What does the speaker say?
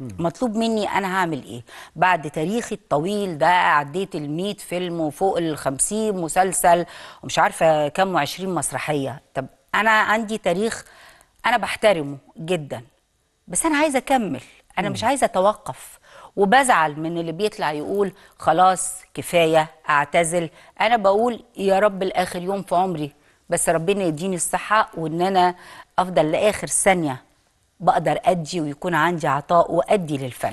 مطلوب مني انا هعمل ايه بعد تاريخي الطويل ده عديت ال فيلم وفوق ال 50 مسلسل ومش عارفه كام و20 مسرحيه طب انا عندي تاريخ انا بحترمه جدا بس انا عايزه اكمل انا مش عايزه اتوقف وبزعل من اللي بيطلع يقول خلاص كفايه اعتزل انا بقول يا رب الاخر يوم في عمري بس ربنا يديني الصحه وان انا افضل لاخر ثانيه بقدر ادي ويكون عندي عطاء وادي للفن